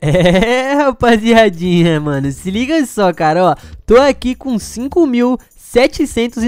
É, rapaziadinha, mano, se liga só, cara, ó, tô aqui com 5.794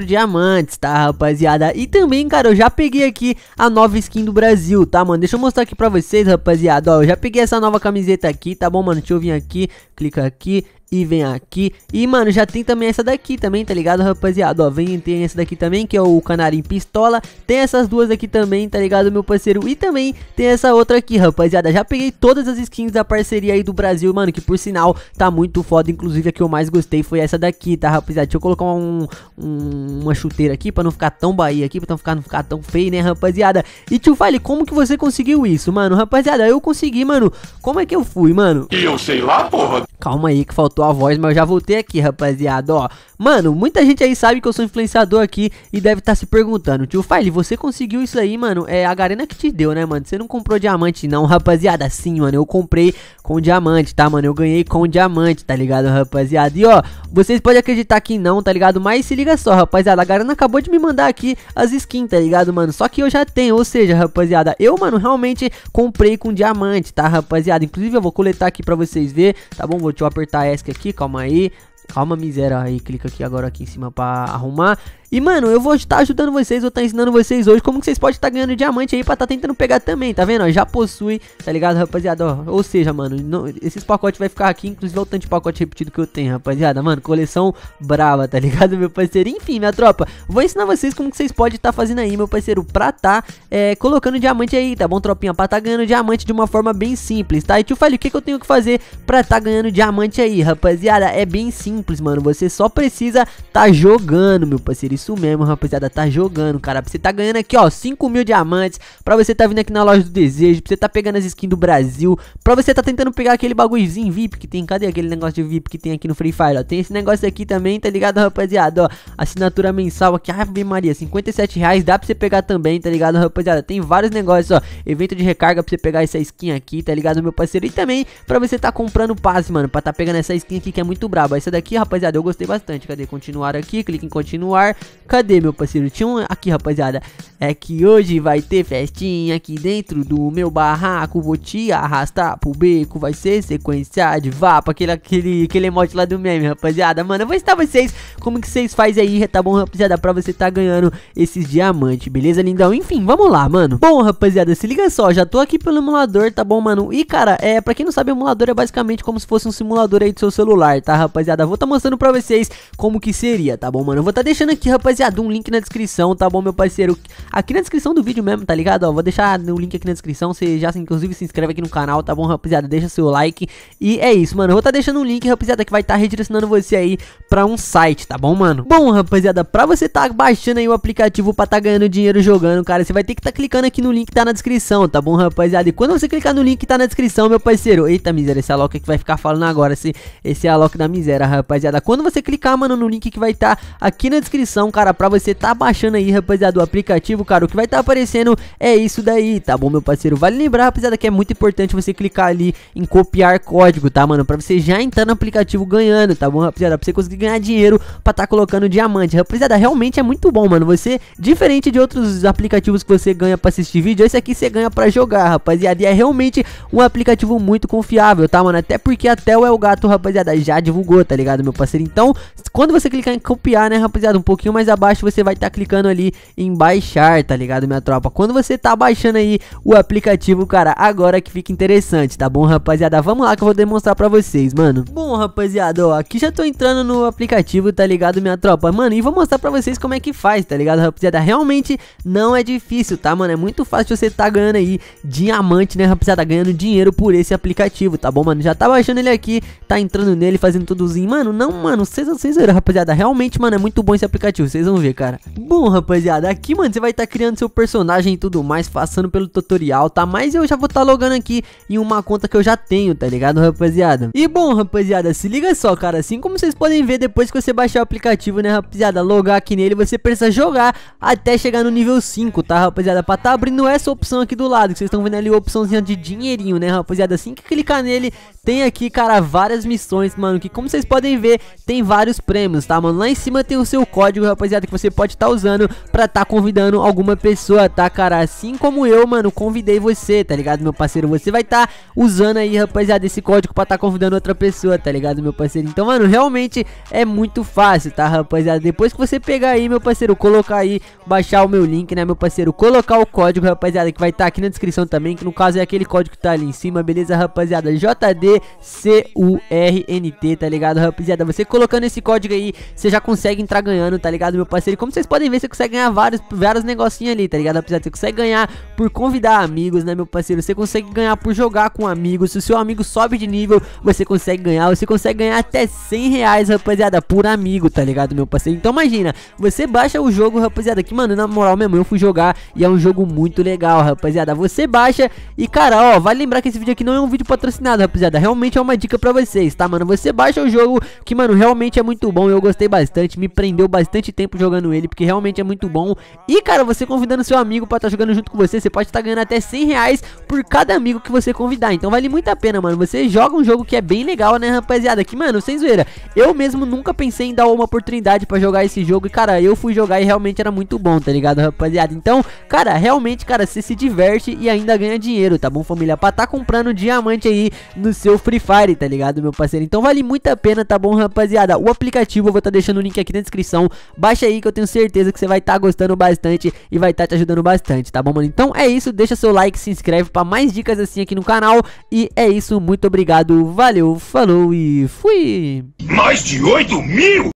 mil diamantes, tá, rapaziada? E também, cara, eu já peguei aqui a nova skin do Brasil, tá, mano? Deixa eu mostrar aqui pra vocês, rapaziada, ó, eu já peguei essa nova camiseta aqui, tá bom, mano? Deixa eu vir aqui, clica aqui, e vem aqui. E, mano, já tem também essa daqui também, tá ligado, rapaziada? Ó, vem tem essa daqui também, que é o canarim pistola. Tem essas duas aqui também, tá ligado, meu parceiro? E também tem essa outra aqui, rapaziada. Já peguei todas as skins da parceria aí do Brasil, mano, que por sinal tá muito foda. Inclusive, a que eu mais gostei foi essa daqui, tá, rapaziada? Deixa eu colocar um, um uma chuteira aqui pra não ficar tão Bahia aqui, pra não ficar, não ficar tão feio, né, rapaziada? E, tio Vale, como que você conseguiu isso, mano? Rapaziada, eu consegui, mano. Como é que eu fui, mano? Eu sei lá, porra. Calma aí, que faltou faltou a voz, mas eu já voltei aqui, rapaziada, ó. Mano, muita gente aí sabe que eu sou influenciador aqui e deve estar tá se perguntando. Tio File, você conseguiu isso aí, mano? É a Garena que te deu, né, mano? Você não comprou diamante não, rapaziada? Sim, mano, eu comprei com diamante, tá, mano? Eu ganhei com diamante, tá ligado, rapaziada? E, ó, vocês podem acreditar que não, tá ligado? Mas se liga só, rapaziada, a Garena acabou de me mandar aqui as skins, tá ligado, mano? Só que eu já tenho, ou seja, rapaziada, eu, mano, realmente comprei com diamante, tá, rapaziada? Inclusive, eu vou coletar aqui pra vocês verem, tá bom? Vou, te apertar S aqui, calma aí. Calma, miséria. Aí clica aqui agora aqui em cima para arrumar. E, mano, eu vou estar ajudando vocês, vou estar ensinando vocês hoje como que vocês podem estar ganhando diamante aí pra estar tá tentando pegar também, tá vendo? já possui, tá ligado, rapaziada? ou seja, mano, não, esses pacotes vai ficar aqui, inclusive o tanto de pacote repetido que eu tenho, rapaziada. Mano, coleção brava, tá ligado, meu parceiro? Enfim, minha tropa, vou ensinar vocês como que vocês podem estar fazendo aí, meu parceiro, pra tá é, colocando diamante aí, tá bom, tropinha? Pra estar tá ganhando diamante de uma forma bem simples, tá? E tio fale o que, que eu tenho que fazer pra estar tá ganhando diamante aí, rapaziada? É bem simples, mano, você só precisa estar jogando, meu parceiro isso mesmo, rapaziada. Tá jogando, cara. Você tá ganhando aqui, ó, 5 mil diamantes. Pra você tá vindo aqui na loja do desejo. Pra você tá pegando as skins do Brasil. Pra você tá tentando pegar aquele bagulhozinho VIP que tem. Cadê aquele negócio de VIP que tem aqui no Free Fire, ó? Tem esse negócio aqui também, tá ligado, rapaziada? Ó, assinatura mensal aqui. Ave Maria, 57 reais. Dá pra você pegar também, tá ligado, rapaziada? Tem vários negócios, ó. Evento de recarga pra você pegar essa skin aqui, tá ligado, meu parceiro? E também pra você tá comprando passe, mano. Pra tá pegando essa skin aqui que é muito braba. Essa daqui, rapaziada, eu gostei bastante. Cadê? Continuar aqui. Clique em continuar. Cadê meu parceiro Tinha Aqui rapaziada, é que hoje vai ter festinha aqui dentro do meu barraco Vou te arrastar pro beco, vai ser sequência de vapa Aquele, aquele, aquele emote lá do meme rapaziada Mano, eu vou ensinar vocês como que vocês fazem aí, tá bom rapaziada Pra você tá ganhando esses diamantes, beleza lindão? Enfim, vamos lá mano Bom rapaziada, se liga só, já tô aqui pelo emulador, tá bom mano? E cara, é, pra quem não sabe, emulador é basicamente como se fosse um simulador aí do seu celular, tá rapaziada? Vou tá mostrando pra vocês como que seria, tá bom mano? Eu vou tá deixando aqui rapaziada rapaziada, um link na descrição, tá bom, meu parceiro? Aqui na descrição do vídeo mesmo, tá ligado? Ó, vou deixar o link aqui na descrição, você já, inclusive, se inscreve aqui no canal, tá bom, rapaziada? Deixa seu like e é isso, mano. Eu vou estar tá deixando um link, rapaziada, que vai estar tá redirecionando você aí pra um site, tá bom, mano? Bom, rapaziada, pra você tá baixando aí o aplicativo pra tá ganhando dinheiro jogando, cara, você vai ter que tá clicando aqui no link que tá na descrição, tá bom, rapaziada? E quando você clicar no link que tá na descrição, meu parceiro... Eita, miséria, esse Alok é que vai ficar falando agora, esse, esse Alok da miséria, rapaziada. Quando você clicar, mano, no link que vai estar tá aqui na descrição, então, cara, pra você tá baixando aí, rapaziada, o aplicativo, cara, o que vai tá aparecendo é isso daí, tá bom, meu parceiro? Vale lembrar, rapaziada, que é muito importante você clicar ali em copiar código, tá, mano? Pra você já entrar no aplicativo ganhando, tá bom, rapaziada? Pra você conseguir ganhar dinheiro pra tá colocando diamante. Rapaziada, realmente é muito bom, mano. Você, diferente de outros aplicativos que você ganha pra assistir vídeo, esse aqui você ganha pra jogar, rapaziada. E é realmente um aplicativo muito confiável, tá, mano? Até porque até o El Gato, rapaziada, já divulgou, tá ligado, meu parceiro? Então, quando você clicar em copiar, né, rapaziada, um pouquinho mais mais abaixo você vai estar tá clicando ali em baixar, tá ligado, minha tropa? Quando você tá baixando aí o aplicativo, cara, agora que fica interessante, tá bom, rapaziada? Vamos lá que eu vou demonstrar pra vocês, mano. Bom, rapaziada, ó, aqui já tô entrando no aplicativo, tá ligado, minha tropa? Mano, e vou mostrar pra vocês como é que faz, tá ligado, rapaziada? Realmente não é difícil, tá, mano? É muito fácil você tá ganhando aí diamante, né, rapaziada? Ganhando dinheiro por esse aplicativo, tá bom, mano? Já tá baixando ele aqui, tá entrando nele, fazendo tudozinho. Mano, não, mano, vocês, vocês, é é, rapaziada, realmente, mano, é muito bom esse aplicativo vocês vão ver, cara. Bom, rapaziada, aqui, mano, você vai estar tá criando seu personagem e tudo mais, passando pelo tutorial, tá? Mas eu já vou estar tá logando aqui em uma conta que eu já tenho, tá ligado, rapaziada? E bom, rapaziada, se liga só, cara, assim como vocês podem ver depois que você baixar o aplicativo, né, rapaziada, logar aqui nele, você precisa jogar até chegar no nível 5, tá, rapaziada? Pra tá abrindo essa opção aqui do lado, que vocês estão vendo ali a opçãozinha de dinheirinho, né, rapaziada? Assim que clicar nele, tem aqui, cara, várias missões, mano, que como vocês podem ver, tem vários prêmios, tá, mano? Lá em cima tem o seu código, rapaziada rapaziada, que você pode estar tá usando pra estar tá convidando alguma pessoa, tá, cara? Assim como eu, mano, convidei você, tá ligado, meu parceiro? Você vai estar tá usando aí, rapaziada, esse código pra estar tá convidando outra pessoa, tá ligado, meu parceiro? Então, mano, realmente é muito fácil, tá, rapaziada? Depois que você pegar aí, meu parceiro, colocar aí, baixar o meu link, né, meu parceiro? Colocar o código, rapaziada, que vai estar tá aqui na descrição também, que no caso é aquele código que tá ali em cima, beleza, rapaziada? JDCURNT, tá ligado, rapaziada? Você colocando esse código aí, você já consegue entrar ganhando, tá ligado? ligado, meu parceiro? como vocês podem ver, você consegue ganhar vários, vários negocinhos ali, tá ligado? Apesar de você consegue ganhar por convidar amigos, né, meu parceiro? Você consegue ganhar por jogar com amigos. Se o seu amigo sobe de nível, você consegue ganhar. Você consegue ganhar até 100 reais, rapaziada, por amigo, tá ligado, meu parceiro? Então imagina, você baixa o jogo, rapaziada, que, mano, na moral mesmo, eu fui jogar e é um jogo muito legal, rapaziada. Você baixa e, cara, ó, vale lembrar que esse vídeo aqui não é um vídeo patrocinado, rapaziada. Realmente é uma dica pra vocês, tá, mano? Você baixa o jogo que, mano, realmente é muito bom. Eu gostei bastante, me prendeu bastante bastante tempo jogando ele, porque realmente é muito bom. E, cara, você convidando seu amigo para estar tá jogando junto com você, você pode estar tá ganhando até 100 reais por cada amigo que você convidar. Então vale muito a pena, mano. Você joga um jogo que é bem legal, né, rapaziada? Que, mano, sem zoeira. Eu mesmo nunca pensei em dar uma oportunidade para jogar esse jogo. E, cara, eu fui jogar e realmente era muito bom, tá ligado, rapaziada? Então, cara, realmente, cara, você se diverte e ainda ganha dinheiro, tá bom, família? Pra tá comprando diamante aí no seu Free Fire, tá ligado, meu parceiro? Então vale muito a pena, tá bom, rapaziada? O aplicativo eu vou estar tá deixando o link aqui na descrição baixa aí que eu tenho certeza que você vai estar tá gostando bastante e vai estar tá te ajudando bastante, tá bom, mano? Então é isso, deixa seu like, se inscreve para mais dicas assim aqui no canal e é isso, muito obrigado, valeu, falou e fui! Mais de 8 mil?